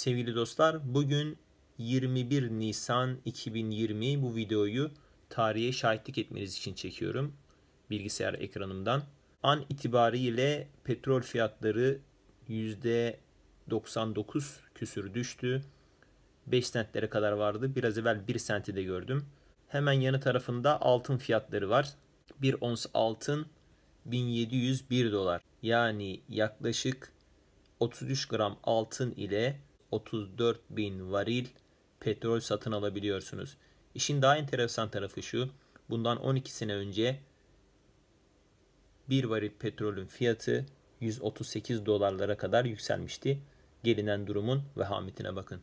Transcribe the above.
Sevgili dostlar bugün 21 Nisan 2020 bu videoyu tarihe şahitlik etmeniz için çekiyorum bilgisayar ekranımdan. An itibariyle petrol fiyatları %99 küsür düştü. 5 sentlere kadar vardı. Biraz evvel 1 senti de gördüm. Hemen yanı tarafında altın fiyatları var. 1 ons altın 1701 dolar. Yani yaklaşık 33 gram altın ile 34 bin varil petrol satın alabiliyorsunuz. İşin daha enteresan tarafı şu. Bundan 12 sene önce 1 varil petrolün fiyatı 138 dolarlara kadar yükselmişti. Gelinen durumun vehametine bakın.